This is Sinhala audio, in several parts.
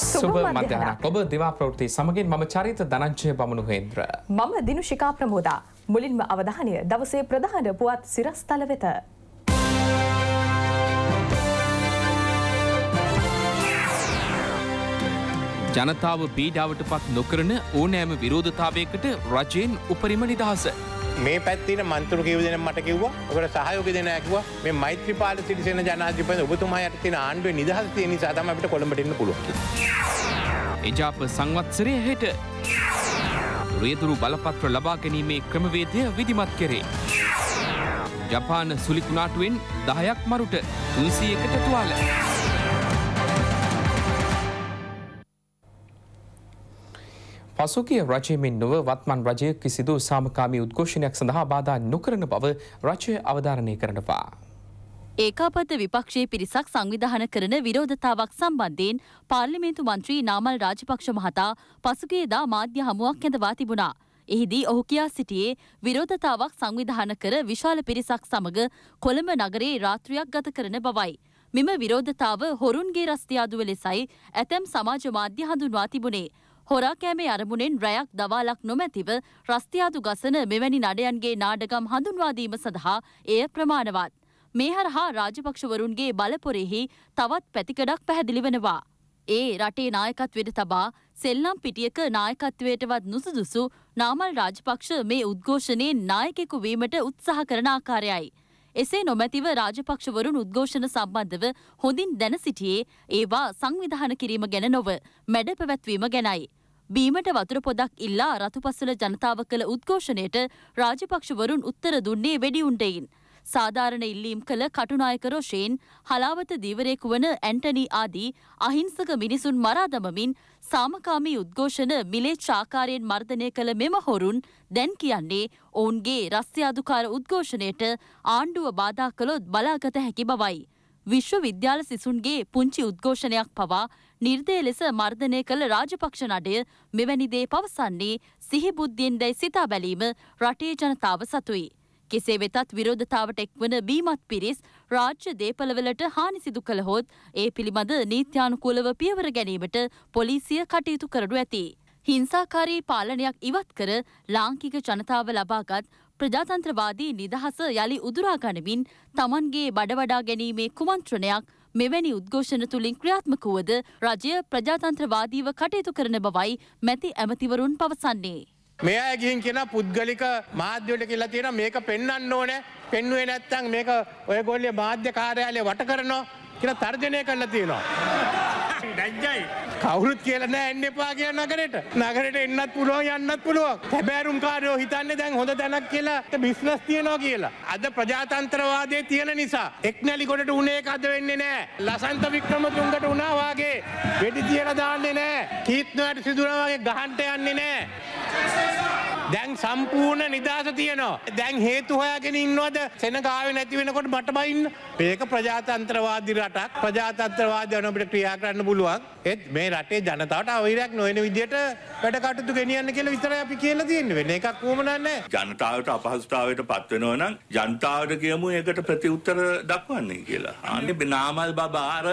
සුබ මධ්‍යනක් ඔබ දෙවා ප්‍රෘති සමගින් මම චරිත දනංචය බමුණු හේන්ද්‍ර. මම දිනු ශිකා ප්‍රමෝදා. මුලින්ම අවධානය දවසේ ප්‍රධාන පුවත් සිරස්තල වෙත. ජනතාව පීඩාවට පත් නොකරන ඕනෑම විරෝධතාවයකට රජයෙන් උපරිම නිදහස. මේ පැත්තින මන්තුර කිව දෙන මට කිව්වා ඔකට සහයෝක දෙන ඇක්වා මේ මෛත්‍රපාල සිටිසන ජනාධිපත ඔබතුමායට තින ආණ්ඩුව නිදහස් තිය නිසා තම අපට කොළඹටන්න පුළුව. එජාප සංවත්සරය හෙට රියතුරු බලපත්‍ර ලබා ගැනීමේ ක්‍රමවේදය විදිමත් කරේ. ජපාන සුලිකුණාටුවෙන් දහයක් මරුට තුන්සියකට තුවාල. පසුගිය රජයමින් නොව වත්මන් රජය කිසිදු සාමකාමී උද්ඝෝෂණයක් සඳහා බාධා නොකරන බව රජය අවධාරණය කරනවා. ඒකාපත විපක්ෂයේ පිරිසක් සංවිධාන කරන විරෝධතාවක් සම්බන්ධයෙන් පාර්ලිමේන්තු මන්ත්‍රී නාමල් රාජපක්ෂ මහතා පසුගේදා මාධ්‍ය හමුවක් ඇඳවා තිබුණා. එහිදී ඔහු කියා සිටියේ විරෝධතාවක් සංවිධාන කර විශාල පිරිසක් සමග කොළඹ නගරයේ රාත්‍රියක් ගත කරන බවයි. මෙම විරෝධතාව හොරුන්ගේ රස්තියාදුව ලෙසයි ඇතැම් සමාජ මාධ්‍ය හඳුන්වා තිබුණේ. හොරාකෑමේ අරමුණෙන් රැයක් දවාලක් නොමැතිව රස්තියාදු ගසන මෙවැනි නඩයන්ගේ නාඩගම් හඳුන්වාදීම සඳහා එය ප්‍රමාණවත්. මේ හරහා රාජපක්ෂවරුන්ගේ බලපොරෙහි තවත් පැතිකඩක් පැහැදිලි වෙනවා. ඒ රටේ නායකත්වයට තබා සෙල්ලම් පිටියක නායකත්වයටවත් නුසුදුසු නාමල් රාජපක්ෂ මේ උද්ඝෝෂණයෙන් නායකෙකු වීමට උත්සාහ කරන ආකාරයයි. එසේ නොමැතිව රාජපක්ෂවරුන් උද්ඝෝෂණ සම්බන්ධව හොඳින් දැන සිටියේ ඒවා සංවිධාන කිරීම ගැන නොව මැඩ පැවැත්වීම ගැනයි. බීමට වතුර පොදක් ඉල්ලා රතුපස්වල ජනතාව කළ උද්ඝෝෂණයට රාජපක්ෂවරුන් උත්තර දුන්නේ වෙඩිඋන්ඩයින්. සාධාරණ ඉල්ලීම් කළ කටුනායක රොෂයෙන් හලාවත දීවරයෙකු වන ඇන්ටනි ආදී අහිංසක මිනිසුන් මරා දමමින් සාමකාමී උද්ඝෝෂණ මිලේච්ඡ ආකාරයෙන් මර්ධනය කළ මෙම හොරුන් දැන් කියන්නේ ඔවුන්ගේ රස්තියාදුකාර උද්ඝෝෂණයට ආණ්ඩුව බාධා කළොත් බලාගත හැකි බවයි. විශ්වවිද්‍යාල සිසුන්ගේ පුංචි උද්ඝෝෂණයක් පවා නිර්දය ලෙස මර්ධනය කළ රාජපක්ෂ නඩය මෙවැනිදේ පවසන්නේ සිහිබුද්ධියෙන් දැයි සිතා බැලීම රටේ ජනතාව සතුයි. කෙසේ වෙතත් විරෝධතාවට එක්වන බීමත් පිරිස් රාජ්‍ය දේපළවලට හානි සිදු කළහොත් ඒ පිළිබඳ නීත්‍යානුකූලව පියවර ගැනීමට පොලිසිය කටයුතු කරනු ඇති. හිංසාකාරී පාලනයක් ඉවත් කර ලාංකික ජනතාව ලබාගත් ප්‍රජාතන්ත්‍රවාදී නිදහස යළි උදුරා ගනිමින් තමන්ගේ බඩවඩා ගැනීමේ කුමන්ත්‍රණයක් මෙවැනි උද්ඝෝෂණ තුළින් ක්‍රියාත්මක වුවද රජය ප්‍රජාතන්ත්‍රවාදීව කටයුතු කරන බවයි මැති ඇමතිවරුන් පවසන්නේ. මේ අය ගිහින් කියෙන පුද්ගලික මාධ්‍යවට කියලා තියෙන මේක පෙන්න්න ඕනෑ පෙන්ුවේ නැත්තං මේක ඔය ගොල්ලේ මාධ්‍ය කාරයාලය වට කරනවා කියලා තර්ජනය කරලා තියෙනවා. ලැජ්ජයි. කවුරුත් කියලා නෑ එන්න එපා කියන නගරෙට. නගරෙට එන්නත් පුළුවන් යන්නත් පුළුවන්. හැබෑරුම් කාරයෝ හිතන්නේ දැන් හොඳ තැනක් කියලා බිස්නස් තියනවා කියලා. අද ප්‍රජාතන්ත්‍රවාදයේ තියෙන නිසා එක්නැලි ගොඩට උනේ කද වෙන්නේ නෑ. ලසන්ත වික්‍රමතුංගට උනා වාගේ වෙඩි තියලා දාන්නේ නෑ. කීත්නට සිදුනා වාගේ ගහන්න යන්නේ නෑ. දැන් සම්පූර්ණ නිදහස තියනවා. දැන් හේතු හොයාගෙන ඉන්නවද සෙනගාවේ නැති වෙනකොට මට බයින්න. මේක ප්‍රජාතන්ත්‍රවාදී රටක්. ප්‍රජාතන්ත්‍රවාදී අපිට ක්‍රියා කරන්න පුළුවන්. ඒත් මේ රටේ ජනතාවට අවහිරයක් නොවන විදියට වැඩ කටයුතු ගෙනියන්න කියලා විතරයි අපි කියලා තියෙන්නේ. වෙන එකක් කොහොම නැහැ. ජනතාවට අපහසුතාවයට පත්වෙනවා නම් ජනතාවට කියමු ඒකට ප්‍රතිඋත්තර දක්වන්නේ කියලා. අන්න නාමල් බබාර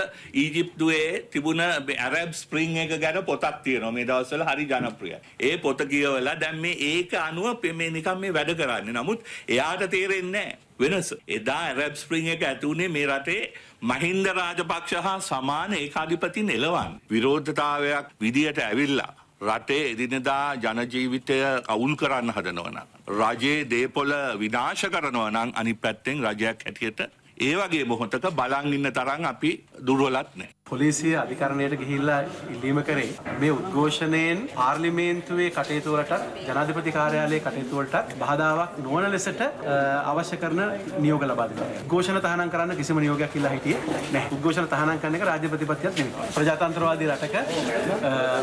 ඊජිප්තුවේ තිබුණ ඇරබ් ස්ප්‍රිං එක ගැන පොතක් තියෙනවා මේ දවස්වල හරි ජනප්‍රිය. ඒ පොත කියවලා දැන් මේ ඒ ඒක අනුව මේ නිකම් මේ වැඩ කරන්නේ. නමුත් එයාට තේරෙන්නේ වෙනස. එදා ඇරබ් ස්ප්‍රිං එක ඇති වුණේ මේ රටේ මහින්ද රාජපක්ෂ හා සමාන ඒකාධිපති නෙලවන්. විරෝධතාවයක් විදියට ඇවිල්ලා රටේ එදිනෙදා ජනජීවිතය කවුල් කරන්න හදනවනම්. රජයේ දේපොල විනාශ කරනවා නම් අනි පැත්තෙන් රජයක් හැටියට ඒ වගේ මොහොතක බලන් ඉන්න තරම් අපි දුර්වලත් නැහැ. පොලිසිය අධිකරණයට ගිහිල්ලා ඉල්ලීම කරේ මේ උද්ඝෝෂණයෙන් පාර්ලිමේන්තුවේ කටයුතු වලට ජනාධිපති කාර්යාලයේ කටයුතු වලට බාධාවක් නොවන ලෙසට අවශ්‍ය කරන නියෝග ලබා දෙනවා. උද්ඝෝෂණ තහනම් කරන්න කිසිම නියෝගයක් ඉල්ලා හිටියේ නැහැ. උද්ඝෝෂණ තහනම් කරන එක රාජ්‍ය ප්‍රතිපත්තියක් නෙමෙයි. ප්‍රජාතන්ත්‍රවාදී රටක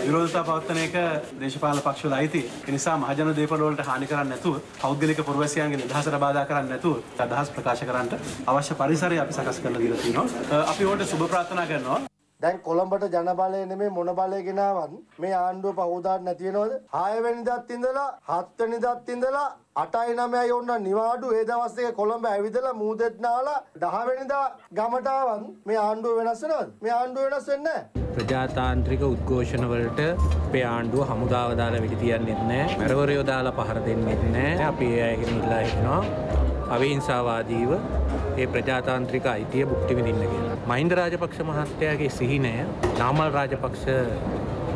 විරෝධතා පවත්වන එක දේශපාලන පක්ෂ වල අයිති. ඒ නිසා මහජන දේපළ වලට හානි කරන්නේ නැතුව පෞද්ගලික පුරවැසියන්ගේ නිදහසට බාධා කරන්නේ නැතුව අදහස් ප්‍රකාශ කරන්නට අවශ්‍ය පරිසරය අපි සකස් කරලා දීලා තිනවා. අපි ඕකට සුබ ප්‍රාර්ථනා කරනවා. දැන් කොළඹට ජනබලය නෙමේ මොන බලය ගෙනාවත් මේ ආණ්ඩුව පහෝදාට නැති වෙනවද? 6 වෙනිදාත් ඉඳලා 7 වෙනිදාත් ඉඳලා 8යි 9යි ඔන්න නිවාඩු ඒ දවස් එක කොළඹ ඇවිදලා මූදෙත් නාලා 10 වෙනිදා ගමට ආවන් මේ ආණ්ඩුව වෙනස් වෙනවද? මේ ආණ්ඩුව වෙනස් වෙන්නේ නැහැ. ප්‍රජාතාන්ත්‍රික උද්ඝෝෂණ වලට අපේ ආණ්ඩුව හමුදාව දාලා විහිදියන්නෙත් නැහැ. මරවරයෝ දාලා පහර දෙන්නෙත් නැහැ. අපි ඒ අයගෙන ඉල්ලා හිටනවා. අවිහිංසාවාදීව ඒ ප්‍රජාතාන්ත්‍රික අයිතිය භුක්ති විඳින්න කියලා. මහින්ද රාජපක්ෂ මහත්තයාගේ සිහිනය නාමල් රාජපක්ෂ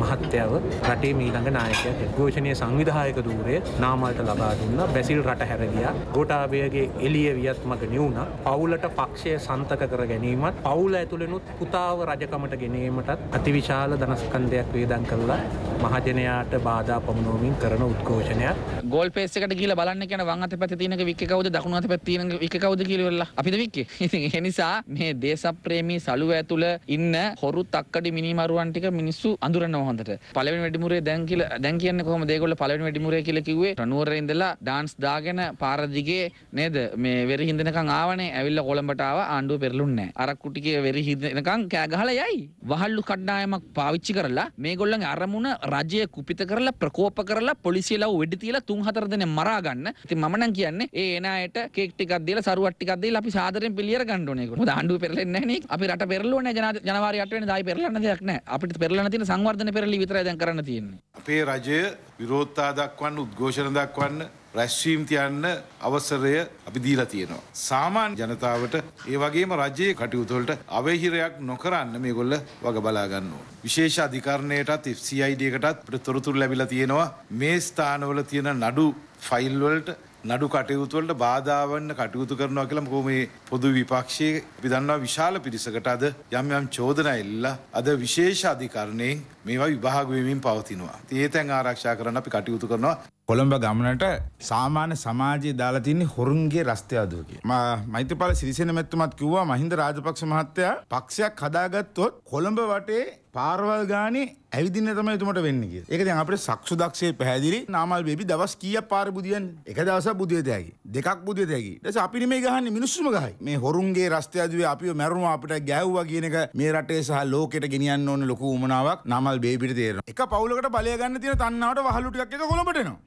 මහත්තයව රටේ මීළඟ නායකය ഘോഷණීය සංවිධායක ධූරය නාමල්ට ලබා දුන්නා. බැසිල් රට හැර ගියා. ගෝඨාභයගේ එළිය වියත් මග නිවුණා. පවුලට පක්ෂය සන්තක කර ගැනීමත් පවුල ඇතුළෙනුත් පුතාව රජකමට ගෙනීමටත් අතිවිශාල ධනස්කන්ධයක් වේදන් කළා. මහජනයාට බාධා පමුණුවමින් කරන උද්ඝෝෂණයක්. ගෝල් පේස් එකට ගිහිල්ලා බලන්න කියන වම් අතේ පැත්තේ තියෙනක වික්ක කවුද දකුණු අතේ පැත්තේ තියෙනක වික්ක කවුද කියලා වෙලා අපිට වික්කේ. ඉතින් ඒ නිසා මේ දේශප්‍රේමී සලුව ඇතුළ ඉන්න හොරු තක්කඩි මිනිමරුවන් ටික මිනිස්සු අඳුරනවා. හොඳට පලවෙනි වැඩිමුරේ දැන් කියලා දැන් කියන්නේ කොහොමද ඒගොල්ලෝ පළවෙනි වැඩිමුරේ කියලා කිව්වේ රණුවරේ ඉඳලා ඩාන්ස් දාගෙන පාර දිගේ නේද මේ වෙරි හින්දෙනකන් ආවනේ ඇවිල්ලා කොළඹට ආවා ආණ්ඩුව පෙරළුන්නේ නැහැ අරක්කු ටිකේ වෙරි හින්දෙනකන් කෑ ගහලා යයි වහල්ලු කණ්ඩායමක් පාවිච්චි කරලා මේගොල්ලන්ගේ අරමුණ රජය කුපිත කරලා ප්‍රකෝප කරලා පොලිසිය ලව් වෙඩි තියලා තුන් හතර දෙනෙක් මරා ගන්න ඉතින් මම නම් කියන්නේ ඒ එන අයට කේක් ටිකක් දීලා සරුවක් ටිකක් දීලා අපි සාදරයෙන් පිළියෙර ගන්න ඕනේ ඒකට මොකද ආණ්ඩුව පෙරලෙන්නේ නැහැ නේ අපි රට පෙරලුවනේ ජනවාරි 8 වෙනිදා ආයි පෙරලන්න දෙයක් නැහැ අපිට පෙරලන්න තියෙන සංවර්ධන පෙරලි විතරයි දැන් කරන්න තියෙන්නේ. අපේ රජය විරෝධතා දක්වන්න උද්ඝෝෂණ දක්වන්න රැස්වීම් තියන්න අවසරය අපි දීලා තියෙනවා. සාමාන්‍ය ජනතාවට ඒ වගේම රජයේ කටයුතුවලට අවහිරයක් නොකරන්න මේගොල්ල වග බලා ගන්න ඕන. විශේෂ අධිකරණයටත් CID එකටත් තොරතුරු ලැබිලා තියෙනවා. මේ ස්ථානවල තියෙන නඩු ෆයිල් වලට නඩු කටයුතුවලට බාධාවන්න කටයුතු කරනවා කියලා මොකෝ මේ පොදු විපක්ෂයේ අපි දන්නවා විශාල පිරිසකට අද යම් යම් චෝදනා එල්ලලා අද විශේෂ අධිකරණයෙන් මේවා විභාග වෙමින් පවතිනවා. ඒ තැන් ආරක්ෂා කරන්න අපි කටයුතු කරනවා. කොළඹ ගමනට සාමාන්‍ය සමාජයේ දාලා තින්නේ හොරුන්ගේ රස්තියාදුව කියලා. මෛත්‍රීපාල සිරිසේන මැතිතුමත් කිව්වා මහින්ද රාජපක්ෂ මහත්තයා පක්ෂයක් හදාගත්තොත් කොළඹ වටේ පාරවල් ගානේ ඇවිදින්න තමයි එතුමට වෙන්නේ කියලා. ඒක දැන් අපිට සක්සු දක්ෂයේ පැහැදිලි නාමල් බේබි දවස් කීයක් පාර බුදියන්නේ? එක දවසක් බුදියට ඇගි. දෙකක් බුදියට ඇගි. ඊටසේ අපිනේ මේ ගහන්නේ මිනිස්සුම ගහයි. මේ හොරුන්ගේ රස්තය අදුවේ අපිව මැරුණා අපිට ගෑව්වා කියන එක මේ රටේ සහ ලෝකෙට ගෙනියන්න ඕන ලොකු උමනාවක් නාමල් බේබිට තේරෙනවා. එක පවුලකට බලය ගන්න තියෙන තණ්හාවට වහලු ටිකක් එක කොළඹට එනවා.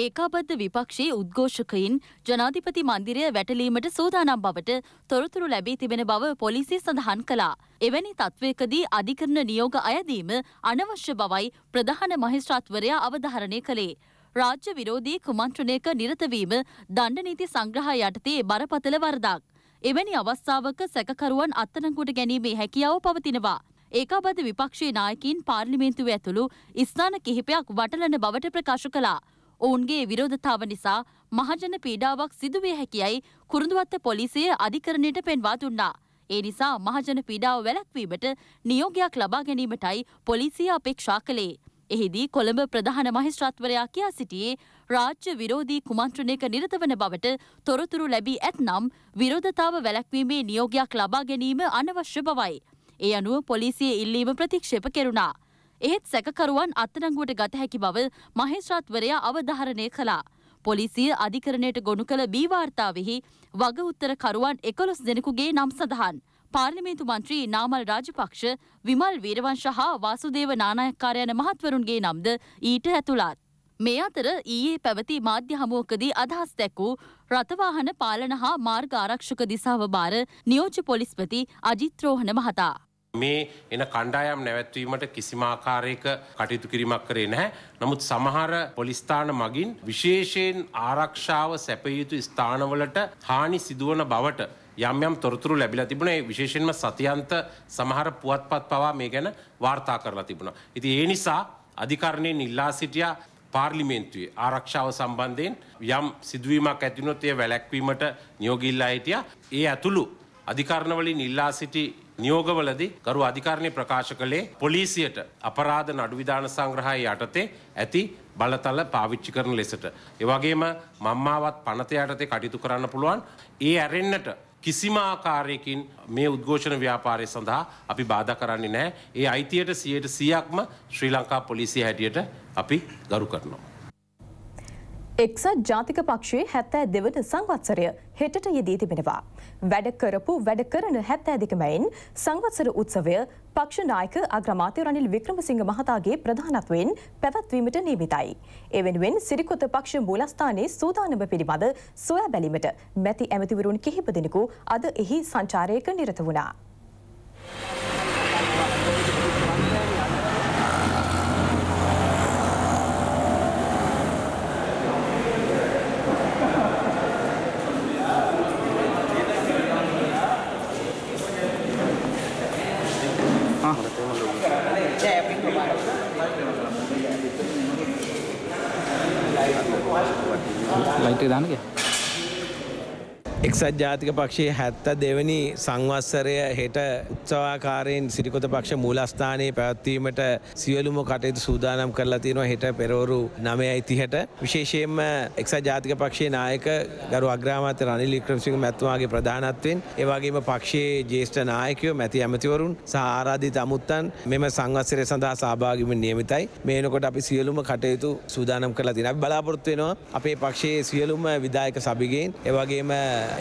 ඒකාබද්ධ විපක්ෂයේ උද්ඝෝෂකයින් ජනාධිපති මන්දිරය වැටලීමට සූදානම් බවට තොරතුරු ලැබී තිබෙන බව පොලිසිය සඳහන් කළා. එවැනි තත්ත්වයකදී අධිකරණ නියෝග අයදීම අනවශ්‍ය බවයි ප්‍රධාන මහිස්ත්‍රාත්වරයා අවධාරණය කළේ. රාජ්‍ය විරෝධී කුමන්ත්‍රණයක නිරතවීම දණ්ඩනීති සංග්‍රහ යටතේ බරපතල වරදක්. එවැනි අවස්ථාවක සැකකරුවන් අත්තනංකුට ගැනීමේ හැකියාව පවතිනවා. ඒකාබද විපක්ෂයේ නායකින් පාර්ලිමේන්තුව ඇතුළු ස්ථාන කිහිපයක් වටලන බවට ප්‍රකාශ කලා. ඔවුන්ගේ විරෝධතාව නිසා මහජන පීඩාවක් සිදුවිය හැකියයි කුරුඳුවත්ත පොලිසිය අධිකරණයට පෙන්වා දුන්නා. ඒ නිසා මහජන පීඩාව වැළැක්වීමට නියෝගයක් ලබා ගැනීමටයි පොලිසිය අපේක්ෂා කළේ. එහිදී කොළඹ ප්‍රධාන මහිස්ත්‍රාත්වරයා කියා සිටියේ රාජ්‍ය විරෝධී කුමන්ත්‍රණයක නිරත වන බවට තොරතුරු ලැබී ඇත්නම් විරෝධතාව වැළැක්වීමේ නියෝගයක් ලබා ගැනීම අනවශ්‍ය බවයි. ඒ අනුව පොලිසිය ඉල්ලීම ප්‍රතික්ෂේප කෙරුණා. එහෙත් සැකකරුවන් අත්අඩංගුවට ගත හැකි බව මහේස්ත්‍රාත්වරයා අවධාරණය කළා. පොලිසිය අධිකරණයට ගොනු කළ බීවාර්තාවෙහි වග උත්තර කරුවන් එකොළොස් දෙනෙකුගේ නම් සඳහන්. පාර්ලිමේන්තු මන්ත්‍රී නාමල් රාජපක්ෂ විමල් වීරවංශ හා වාසුදේව නානායක්කාරයන මහත්වරුන්ගේ නම්ද ඊට ඇතුළත්. මේ අතර ඊයේ පැවති මාධ්‍ය හමුවකදී අදහස් දැක්වූ රථවාහන පාලන හා මාර්ග ආරක්ෂක දිසාව බාර නියෝජ්‍ය පොලිස්පති අජිත්‍රෝහණ මහතා. මේ එන කණ්ඩායම් නැවැත්වීමට කිසිමාකාරයක කටයුතු කිරීමක් කරේ නැහැ. නමුත් සමහර පොලිස්ථාන මගින් විශේෂයෙන් ආරක්ෂාව සැපයුතු ස්ථානවලට හානි සිදුවන බවට යම් යම් තොරතුරු ලැබිලා තිබුණා. ඒ විශේෂයෙන්ම සතියන්ත සමහර පුවත්පත් පවා මේ ගැන වාර්තා කරලා තිබුණා. ඉතින් ඒ නිසා අධිකරණයෙන් ඉල්ලා සිටියා පාර්ලිමේන්තුවේ ආරක්ෂාව සම්බන්ධයෙන් යම් සිදුවීමක් ඇතිනොත් එය වැළැක්වීමට නියෝගිල්ලා හිටියා. ඒ ඇතුළු අධිකරණවලින් ඉල්ලා සිටි නියෝගවලදී ගරු අධිකාරණය ප්‍රකාශ කළේ පොලිසියට අපරාධ නඩුවිධාන සංග්‍රහය යටතේ ඇති බලතල පාවිච්චි කරන ලෙසට. එවගේම මම්මාවත් පනත යටතේ කටයුතු කරන්න පුළුවන් ඒ ඇරෙන්නට කිසිම ආකාරයකින් මේ උද්ඝෝෂණ ව්‍යාපාරය සඳහා අපි බාධා කරන්නේ නැහැ. ඒ අයිතියට 100%ක්ම ශ්‍රී ලංකා පොලිසිය හැටියට අපි ගරු කරනවා. එක්සත් ජාතික පක්ෂයේ හැත්තෑ දෙවන සංවත්සරය හෙටට යෙදී තිබෙනවා. වැඩ කරපු වැඩ කරන හැත්තෑ දෙකමයින් සංවත්සර උත්සවය පක්ෂනායක අග්‍රමාතය රනිල් වික්‍රමසිංහ මහතාගේ ප්‍රධානත්වයෙන් පැවැත්වීමට නීවිතයි. එවෙනුවෙන් සිරිකොත පක්ෂ මූලස්ථානයේ සූදානම පිළිබඳ සොයා බැලීමට මැති ඇමතිවරුන් කිහිප දෙනෙකු අද එහි සංචාරයක නිරත වුණා. lấy từ đám kìa එක්සත් ජාතික පක්ෂයේ හැත්ත දෙවැනි සංවස්සරය හෙට උත්සවාකාරයෙන් සිරිකොත පක්ෂ මූලස්ථානයේ පැවත්වීමට සියලුම කටයුතු සූදානම් කරලා තියෙනවා හෙට පෙරවරු නමය අයිතිහට විශේෂයෙන්ම එක්සත් ජාතික පක්ෂයේ නායක ගරු අග්‍රාමාත්‍ය රනිල් වික්‍රමසිංහ මැතිතුමාගේ ප්‍රධානත්වයෙන් ඒ වගේම පක්ෂයේ ජ්‍යෙෂ්ඨ නායකයෝ මැති ඇමතිවරුන් සහ ආරාධිත අමුත්තන් මෙම සංවස්සරය සඳහා සහභාගී වීම නියමිතයි මේනකොට අපි සියලුම කටයුතු සූදානම් කරලා තියෙනවා අපි බලාපොරොත්තු වෙනවා අපේ පක්ෂයේ සියලුම විධායක සභිගෙන් ඒ වගේම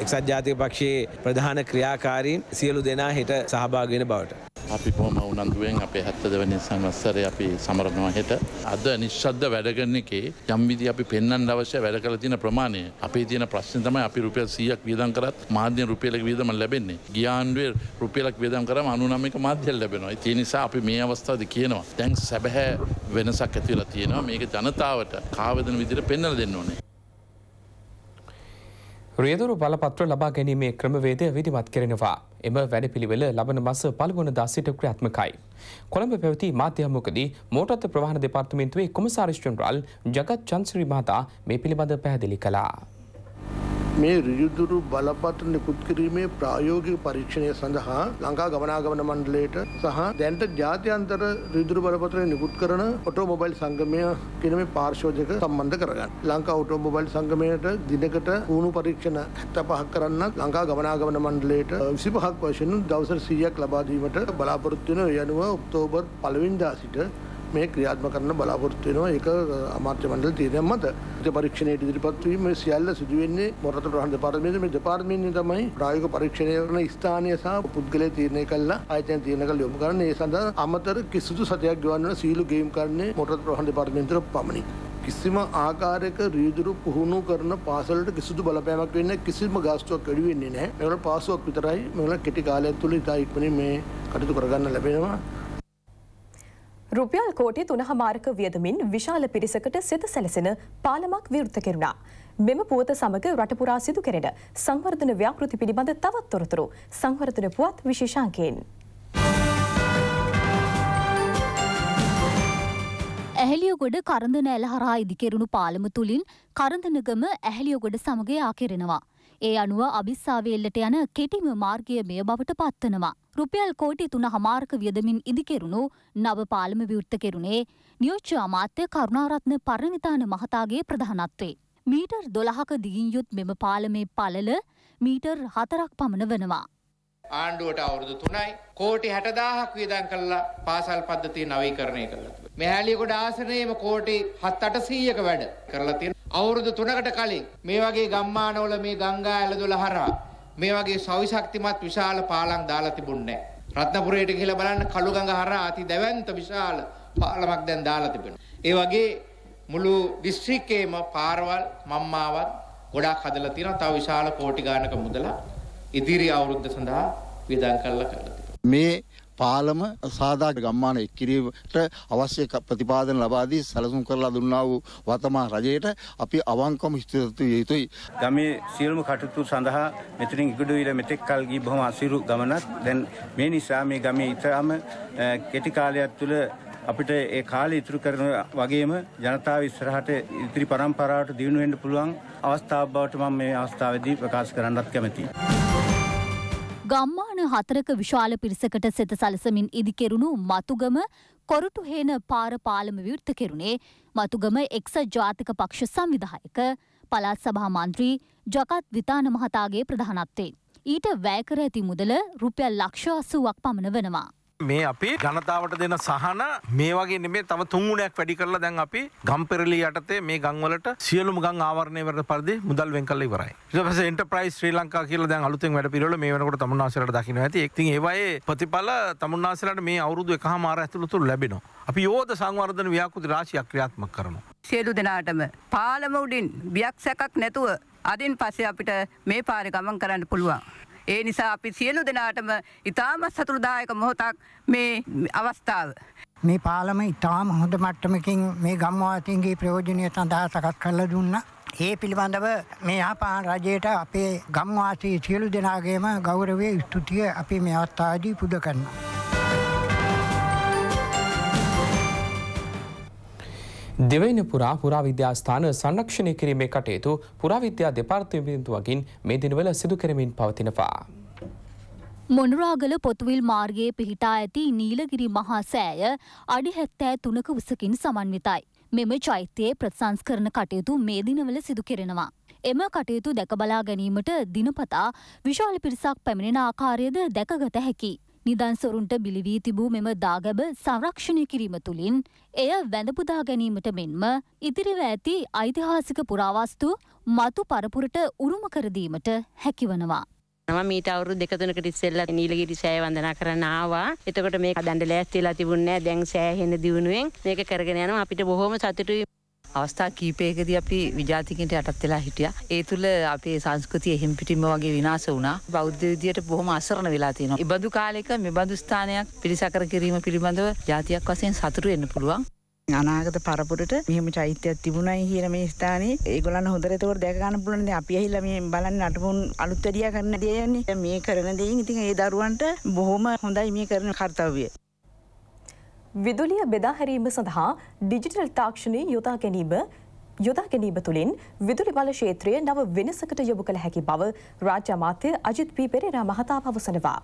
එක්සත් ජාතික පක්ෂයේ ප්‍රධාන ක්‍රියාකාරීන් සියලු දෙනා හෙට සහභාගෙන බවට. අපි පොහම උනන්දුවෙන් අපේ හැත්තදවනි සංවස්සරය අපි සමරනවා හෙට අද නිශ්ශද්ධ වැඩගන්න එකේ යම්විදි අපි පෙන්න්න අවශ්‍ය වැඩ කල තින ප්‍රමාණය අපේ තියන ප්‍රශ්න තමයි අපි රුපියල් සියක් වියදන් කරත් මාධ්‍ය රුපියලක වියදම ලැබෙන්නේ ගියාන්ුවේ රුපියලක් වියදම් කරම අනුනමික මාධ්‍යල් ලැබෙනවා ඒ නිසා අපි මේ අවස්ථාද කියනවා තැන් සැබහැ වෙනසක් ඇතිවලා තියෙනවා මේක ජනතාවට කාවදන විදිර පෙන්නල දෙන්න ඕනේ රියදුරු බලපත්‍ර ලබා ගැනීමේ ක්‍රමවේදය විධමත් කරෙනවා. එම වැඩපිළිවෙල ලබන මස පළවනදා සිට ක්‍රියාත්මකයි. කොළඹ පැවති මාධ්‍යහමකදී මෝටත් ප්‍රවාහන දෙපාර්තමේන්තුවේ කොමසාරිෂ්ටන් රල් ජගත් චන්සිරි මහතා මේ පිළිබඳ පැහැදිලි කළා. මේ රියුදුරු බලපත්‍ර නිකුත් කිරීමේ ප්‍රායෝගික පරීක්ෂණය සඳහා ලංකා ගමනාගමන මණ්ඩලයට සහ දැන්ට ජාත්‍යන්තර රියුදුරු බලපත්‍ර නිකුත් කරන ඔටෝමොබයිල් සංගමය කියන මේ පාර්ශ්වජක සම්බන්ධ කරගන්න. ලංකා ඔටෝමොබයිල් සංගමයට දිනකට වුණු පරීක්ෂණ 75ක් කරන්න ලංකා ගමනාගමන මණ්ඩලයට 25ක් වශයෙන් දවසට 100ක් ලබා දීමට බලාපොරොත්තු වෙන යනුව ඔක්තෝබර් 1 වෙනිදා සිට මේ ක්‍රියාත්ම කරන බලාපොරොත්තු වෙනවා ඒක අමාත්‍ය මණ්ඩල තීරණය මත. ඒ පරීක්ෂණයට ඉදිරිපත් වීම මේ සියල්ල සිදු වෙන්නේ මොරටු ප්‍රහාණ දෙපාර්තමේන්තුවේ මේ දෙපාර්තමේන්තුවේ තමයි ප්‍රායෝගික පරීක්ෂණය කරන ස්ථානය සහ පුද්ගලයා තීරණය කළා ආයතන තීරණය කළ යොමු කරන්නේ ඒ සඳහා අමතර කිසිදු සතයක් ගෙවන්න සීලු ගේම් කරන්නේ මොරටු ප්‍රහාණ දෙපාර්තමේන්තුවේ පමණයි. කිසිම ආකාරයක රීදුරු පුහුණු කරන පාසලට කිසිදු බලපෑමක් වෙන්න කිසිම ගාස්තුවක් වැඩි වෙන්නේ නැහැ. මේවල පාසුවක් විතරයි මේවල කෙටි කාලයක් තුළ ඉතා ඉක්මනින් මේ කටයුතු කරගන්න ලැබෙනවා. රුපියල් කෝටි තුනහමාරක වියදමින් විශාල පිරිසකට සිත සැලසෙන පාලමක් විවෘත කෙරුණා. මෙම පුවත සමග රටපුරා සිදු කෙරෙන සංවර්ධන ව්‍යාපෘති පිළිබඳ තවත් තොරතුරු සංවර්ධන පුවත් විශේෂාංකයෙන්. ඇහලියගොඩ කරඳන ඇල හරහා ඉදිකෙරුණු පාලම තුළින් කරඳනගම ඇහලියගොඩ සමග යා කෙරෙනවා. ඒ අනුව අභිස්සාවේල්ලට යන කෙටිම මාර්ගය මෙය බවට පත්වනවා. රුපියල් කෝටි තුන හමාරක වියදමින් ඉදිකෙරුණු නව පාලම විවෘත්ත කෙරුණේ නියෝච්ච අමාත්‍ය කරුණාරත්න පරණවිතාන මහතාගේ ප්‍රධානත්වේ. මීටර් දොළහක දිගින් යුත් මෙම පාලමේ පලල මීටර් හතරක් පමණ වනවා. ආණ්ඩුවට අවුරුදු තුනයි කෝටි හැටදාහක් වියදන් කල්ලා පාසල් පද්ධතිය නවීකරණය කරලා. මෙහැලියකොට ආසනයේම කෝටි හත් අටසීයක වැඩ කරලා තියෙන. අවුරුදු තුනකට කලින් මේ වගේ ගම්මානවල මේ ගංගා ඇලදොල හරහා මේ වගේ සවිශක්තිමත් විශාල පාලම් දාලා තිබුණේ නැහැ. රත්නපුරයට ගිහිලා බලන්න කළුගඟ හරහා අති දැවැන්ත විශාල පාලමක් දැන් දාලා තිබෙනවා. ඒ වගේ මුළු දිස්ත්‍රික්කේම පාරවල් මම්මාවත් ගොඩාක් හදලා තියෙනවා. තව විශාල කෝටි ගානක මුදලක් ඉදිරි අවුරුද්ද සඳහා වියදම් කරලා කරලා තිබෙනවා. මේ පාලම සාදා ගම්මාන එක්කිරීමට අවශ්‍ය ප්‍රතිපාදන ලබාදී සැලසුම් කරලා දුන්නා වූ වතමා රජයට අපි අවංකවම ස්තුතිය යුතුයි. ගමේ සියලුම කටයුතු සඳහා මෙතනින් ඉගඩු විල මෙතෙක් කල් ගිය බොහොම අසිරු ගමනක් දැන් මේ නිසා මේ ගමේ ඉතාම කෙටි කාලයක් තුළ අපිට ඒ කාලය ඉතුරු කරන වගේම ජනතාව ඉස්සරහට ඉදිරි පරම්පරාවට දියුණු වෙන්න පුළුවන් අවස්ථාවක් බවට මම මේ අවස්ථාවේදී ප්‍රකාශ කරන්නත් කැමතියි. ගම්මාන හතරක විශාල පිරිසකට සෙත සලසමින් ඉදිකෙරුණු මතුගම කොරටු හේන පාර පාලම විවෘත කෙරුණේ මතුගම එක්සත් ජාතික පක්ෂ සංවිධායක පළාත් සභා මන්ත්‍රී ජකත් විතාන මහතාගේ ප්‍රධානත්වයෙන්. ඊට වැය කර ඇති මුදල රුපියල් ලක්ෂ අසුවක් පමණ වෙනවා. මේ අපි ජනතාවට දෙන සහන මේ වගේ නෙමේ තම තුන්ගුණයක් වැඩි කරලා දැන් අපි ගම්පෙරලි යටතේ මේ ගංවලට සියලුම ගං ආවරණය වලට පරිදි මුදල් වෙන් කරලා ඉවරයි. ඊට පස්සේ එන්ටර්ප්‍රයිස් ශ්‍රී ලංකා කියලා දැන් අලුතෙන් වැඩ පිළිවෙල මේ වෙනකොට තමුන්නාසලට දකින්න ඇති. ඉතින් ඒවායේ ප්‍රතිඵල තමුන්නාසලට මේ අවුරුදු එකහමාර ඇතුළත ලැබෙනවා. අපි යෝධ සංවර්ධන ව්‍යාකෘති රාශියක් ක්‍රියාත්මක කරනවා. සියලු දෙනාටම පාලම උඩින් බියක් සැකක් නැතුව අදින් පස්සේ අපිට මේ පාරේ ගමන් කරන්න පුළුවන්. ඒ නිසා අපි සියලු දෙනාටම ඉතාම සතුරුදායක මොහොතක් මේ අවස්ථාව. මේ පාලම ඉතාම හොඳ මට්ටමකින් මේ ගම්වාතින්ගේ ප්‍රයෝජනය සඳහා සකස් කරල දුන්න. ඒ පිළිබඳව මේ ආපාන රජයට අපේ ගම්වාසී සියලු දෙනාගේම ගෞරවේ ස්තුතිය අපි මේ අවස්ථාදී පුද කරන්න. දෙවයින පුරා පුරාවිද්‍යාස්ථාන සංරක්ෂණය කිරීමේ කටයුතු පුරාවිද්‍යා දෙපාර්තමේන්තුවකින් මේ දිනවල සිදු කරමින් පවතිනවා. මොනුරාගල පොතුවිල් මාර්ගයේ පිහිටා ඇති නීලගිරි මහා සෑය අඩි හැත්තෑ තුනක උසකින් සමන්විතයි. මෙම චෛත්‍යයේ ප්‍රසංස්කරන කටයුතු මේ දිනවල සිදු කෙරෙනවා. එම කටයුතු දැකබලා ගැනීමට දිනපතා විශාල පිරිසක් පැමිණෙන ආකාරයද දැකගත හැකි. නිදන්සොරුන්ට බිලිවී තිබූ මෙම දාගැබ සංරක්ෂණය කිරීම තුළින් එය වැඳපුදා ගැනීමට මෙන්ම ඉතිරිව ඇති ඓතිහාසික පුරාවස්තු මතු පරපුරට උරුම කරදීමට හැකිවනවා. නම මීට අවුරු දෙකතුනකට ඉස්සෙල්ල නීලගිරි සෑය වන්දනා කරන්න ආවා. එතකොට මේක දැඬ ලෑස්තිලා තිබුණේ නැහැ. දැන් සෑහෙන දියුණුවෙන් මේක කරගෙන යනවා. අපිට බොහොම සතුටුයි. අවස්ථා කීපයකදී අපි විජාතිකන්ට යටත් වෙලා හිටිය. ඒ තුළ අපේ සංස්කෘතිය එහෙම පිටිම වගේ විනාස වුණා බෞද්ධ විදියට බොහොම අසරණ වෙලා තියෙනවා. ඉබඳු කාලෙක මෙබඳු ස්ථානයක් පිරිසකර කිරීම පිළිබඳව ජාතියක් වශයෙන් සතුරු වෙන්න පුළුවන්. අනාගත පරපුරට මෙහම චෛත්‍යයක් තිබුණයි කියල මේ ස්ථානයේ ඒගොලන් හොදරතවට දැකගන්න පුලන්ද අපි ඇහිල්ල මේ බලන්න අටපුන් අලුත්තරිය කරන්න දයන්නේ මේ කරන දෙයින් ඉතින් ඒ දරුවන්ට බොහොම හොඳයි මේ කරන කර්තවය. විදුලිය බෙදාහැරීම සඳහා ඩිජිටල් තාක්ෂණය යොදා ගැනීම යොදා ගැනීම තුළින් විදුලි බල ක්ෂේත්‍රය නව වෙනසකට යොමු කළ හැකි බව රාජ්‍ය අමාත්‍ය අජිත් පී පෙරේරා මහතා පවසනවා.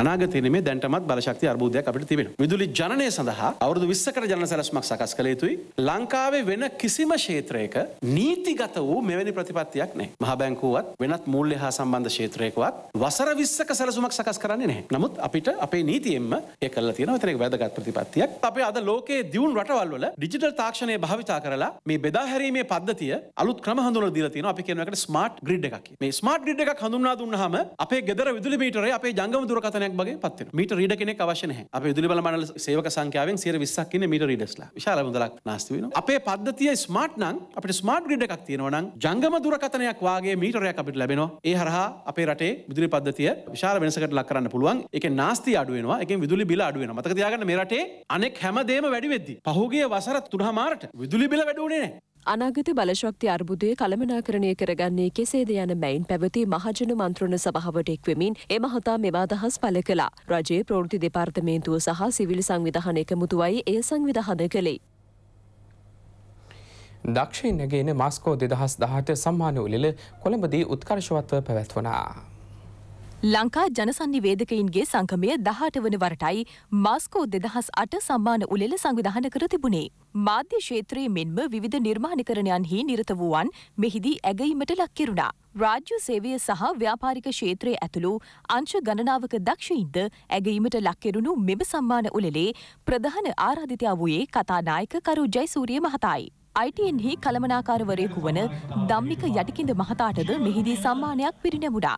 අනාගතයන මේ දැන්ටමත් බලශක්ති අර්බෝධයක් අපට තිබෙන විදුලි ජනය සඳහා අවුදු විස්සකට ජන සැලස්මක් සකස් කළ යුතුයි ලංකාවේ වෙන කිසිම ශේත්‍රයක නීතිගත වූ මෙවැනි ප්‍රතිපත්තියක් නෑ මහබැංකුවත් වෙනත් මුල්ලෙ හා සම්බන්ධ ශේත්‍රයකවත් වසර විස්සක සැලසුමක් සකස් කරන්නේ නෑ නමුත් අපිට අපේ නීතියෙන්ම ඒ කල්ල තියෙන තරෙක් වැදගත් ප්‍රතිපත්තියක් අපේ අද ලෝකයේ දියුන් රටවල්වල ඩිජිටල් තාක්ෂණය භාවිතා කරලා මේ බෙදාහැරීමේ පද්ධතිය අලුත් ක්‍රම හඳුනලා දීලා තියෙනවා අපි කියනකට ස්මාර්ට් ග්‍රිඩ් එකක් මේ ස්මාර්ට් ග්‍රිඩ් එකක් හඳුන්වා දුන්නාම අපේ ගෙදර විදුලි මීටරේ අපේ ජංගම දුරකථනය ස්ථානයක් වගේ පත්වෙන මීට රීඩ කෙනෙක් අවශ්‍ය නැහැ අපේ විදුලි බල මණ්ඩල සේවක සංඛ්‍යාවෙන් 120ක් ඉන්නේ මීට රීඩර්ස්ලා විශාල මුදලක් නාස්ති වෙනවා අපේ පද්ධතිය ස්මාර්ට් නම් අපිට ස්මාර්ට් ග්‍රිඩ් එකක් තියෙනවා නම් ජංගම දුරකථනයක් වාගේ මීටරයක් අපිට ලැබෙනවා ඒ හරහා අපේ රටේ විදුලි පද්ධතිය විශාල වෙනසකට ලක් කරන්න පුළුවන් ඒකේ නාස්ති අඩු වෙනවා ඒකෙන් විදුලි බිල අඩු වෙනවා මතක තියාගන්න මේ රටේ අනෙක් හැම දෙයක්ම වැඩි වෙද්දී පහුගිය වසර 3 මාරට විදුලි බිල වැඩි වුණේ නැහැ අනාගත බලශක්ති අර්බුදය කළමනාකරණය කරගන්නේ කෙසේද යන මැයින් පැවති මහජන මන්ත්‍රණ සභාවට එක්වෙමින් ඒ මහතා මෙවා අදහස් පළ කළා. රජයේ ප්‍රවෘති දෙපාර්තමේන්තුව සහ සිවිල් සංවිධාන එකමුතුවයි එය සංවිධාන කළේ. දක්ෂයින්නගේන මස්කෝ දෙදහස් දහට සම්මාන උලිල කොළඹදී උත්කර්ශවත්ව පැවැත්වනා. ලංකා ජනසන්නිවේදකයින්ගේ සංගමය දහට වන වරටයි මාස්කෝ දෙදහස් අට සම්මාන උළෙල සංවිධාන කර තිබුණේ. මාධ්‍ය ශේත්‍රයේ මෙන්ම විධ නිර්මාණිකරණයන්හි නිරත වූවන් මෙහිදී ඇගීමට ලක්කිරුණා. රාජ්‍ය සේවය සහ ව්‍යාපාරික ශේත්‍රයේ ඇතුළු අංශ ගණනාවක දක්ෂයින්ද ඇගීමට ලක්කෙරුණු මෙම සම්මාන උළෙලේ ප්‍රධාන ආරාධිතයා වූයේ කතානායක කරු ජයසූරිය මහතායි. අයිටයෙන්හි කළමනාකාරවරයෙකු වන දම්මික යටිකින්ද මහතාටද මෙහිදී සම්මානයක් පිරිනැමුඩා.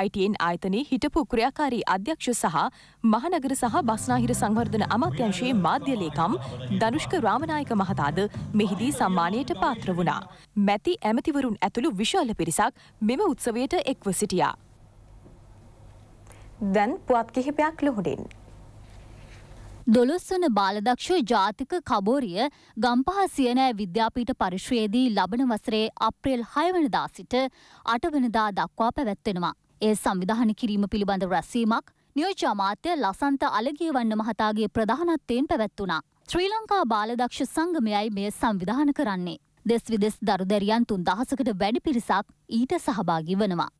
අයිටයෙන් ආයතනයේ හිටපු ක්‍රියාකාරී අධ්‍යක්ෂ සහ මහනගර සහ බස්නාහිර සංවර්ධන අමාත්‍යංශයේ මාධ්‍යලේකම් දනුෂ්ක රාමනායක මහතාද මෙහිදී සම්මානයට පාත්‍ර වුණා. මැති ඇමතිවරුන් ඇතුළු විශාල පිරිසක් මෙම උත්සවයට එක්ව සිටියා. දැන් පුවත් කිහිපයක් ලොහුඩින්. දොළොස්වන බාලදක්ෂ ජාතික කබෝරිය ගම්පහ සියනෑ විද්‍යාපීට පරිශ්වයේදී ලබන වසරේ අප්‍රේල් හයවනදා සිට අටවනදා දක්වා පැවැත්වෙනවා. ඒ සංවිධාන කිරීම පිළිබඳ රැසීමක් නියෝජාමාත්‍ය ලසන්ත අලගිය වන්න මහතාගේ ප්‍රධානත්වයෙන් පැවැත්වුණා. ශ්‍රී ලංකා බාලදක්ෂ සංගමයයි මේ සංවිධාන කරන්නේ. දෙස් විදෙස් දරුදැරියන් තුන් දහසකට වැඩි පිරිසක් ඊට සහභාගි වනවා.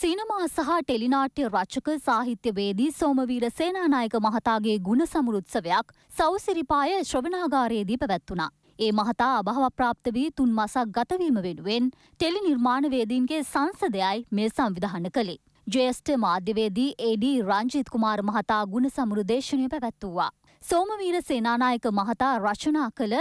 සිනමා සහ ටෙලිනාට්‍ය රචක සාහිත්‍යවේදී සෝමවීර සේනානායක මහතාගේ ගුණ සමරුත්සවයක් සෞසිරිපාය ශ්‍රවනාගාරයේදී පැවැත්වුණා. ඒ මහතා අභාව ප්‍රාප්ත වී තුන් මසක් ගතවීම වෙනුවෙන් ටෙලි නිර්මාණවේදීන්ගේ සංසදයයි මේ සංවිධාන කළේ. ජේෂ්ඨ මාධ්‍යවේදී ඒඩී රංජිත් කුමාර මහතා ගුණ සමරු දේශනය පැවැත්වූවා. සෝමවීර සේනානායක මහතා රචනා කළ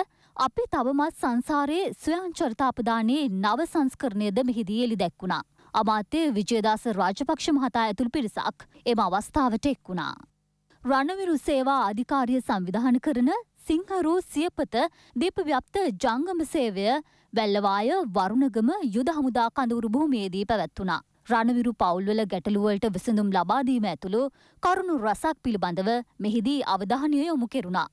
අපි තවමත් සංසාරයේ ස්වයංචරිතාපදානයේ නව සංස්කරණයද මෙහිදී එලි දැක්වුණා. අමාත්‍ය විජයදාස රාජපක්ෂ මහතා ඇතුළු පිරිසක් එම අවස්ථාවට එක් වුණා. රණවිරු සේවා අධිකාරිය සංවිධාන කරන සිංහරෝ සියපත දීපව්‍යප්ත ජංගම සේවය වැල්ලවාය වරුණගම යුද හමුදා කඳවුරු භූමියේදී පැවැත්වුණා. රණවිරු පවුල්වල ගැටලුවලට විසඳුම් ලබාදීම ඇතුළු කරුණු රසක් පිළිබඳව මෙහිදී අවධානය යොමු කෙරුණා.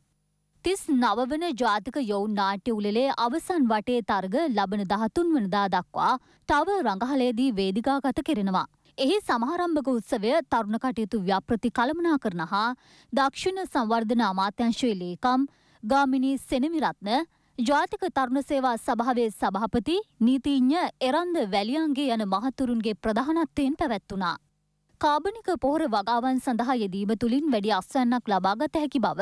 තිස් නවවන ජාතික යොවුන් නාට්‍ය උළෙලේ අවසන් වටේ තරග ලබන දහතුන් වනදා දක්වා තව රඟහලේදී වේදිකාගත කෙරෙනවා. එහි සමහරම්භක උත්සවය තරුණ කටයුතු ව්‍යප්‍රති කළමනා කරන හා දක්ෂිණ සංවර්ධන අමාත්‍යංශයේ ලේකම් ගාමිණී සෙනමිරත්න ජාතික තරුණ සේවා සභාවේ සභාපති නීතිඥ එරන්ද වැලියන්ගේ යන මහතුරුන්ගේ ප්‍රධානත්වයෙන් පැවැත්වනා. කාබනික පොහොර වගාවන් සඳහා යෙදීම තුළින් වැඩි අස්වැන්නක් ලබාගත හැකි බව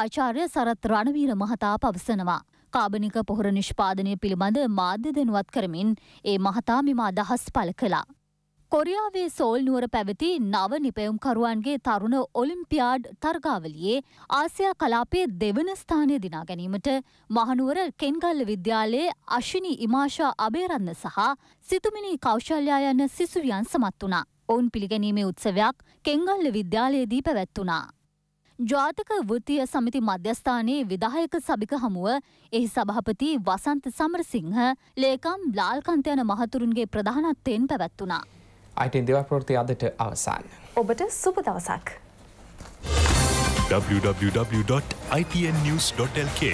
ආචාර්ය සරත් රණවීර මහතා පවසනවා. කාබනික පොහොර නිෂ්පාදනය පිළිබඳ මාධ්‍ය දෙනුවත් කරමින් ඒ මහතා මෙම අදහස් පළ කළා. කොරියාවේ සෝල් නුවර පැවති නව නිපැයුම්කරුවන්ගේ තරුණ ඔලිම්පියාඩ් තර්ගාවලියේ ආසියා කලාපයේ දෙවන ස්ථානය දිනා ගැනීමට මහනුවර කෙන්ගල්ල විද්‍යාලයේ අශිනි ඉමාශා අබේරන්න සහ සිතුමිනි කෞශල්‍යයා යන සිසුවියන් සමත් වනා. ඔවුන් පිළිගැනීමේ උත්සවයක් කෙංගල්ල විද්‍යාලයේදී පැවැත්වුණා. ජාතික වෘතිය සමිති මධ්‍යස්ථානයේ විදායක සභික හමුව එහි සභහපති වසන්ත සමරසිංහ ලේකම් ලාල්කන්තයන මහතුරුන්ගේ ප්‍රධානත්වයෙන් පැවැත්වුණා. අයිටන් දෙවපෘති අදට අවසාන්. ඔබට සුප දවසක්. www.itnnews.lk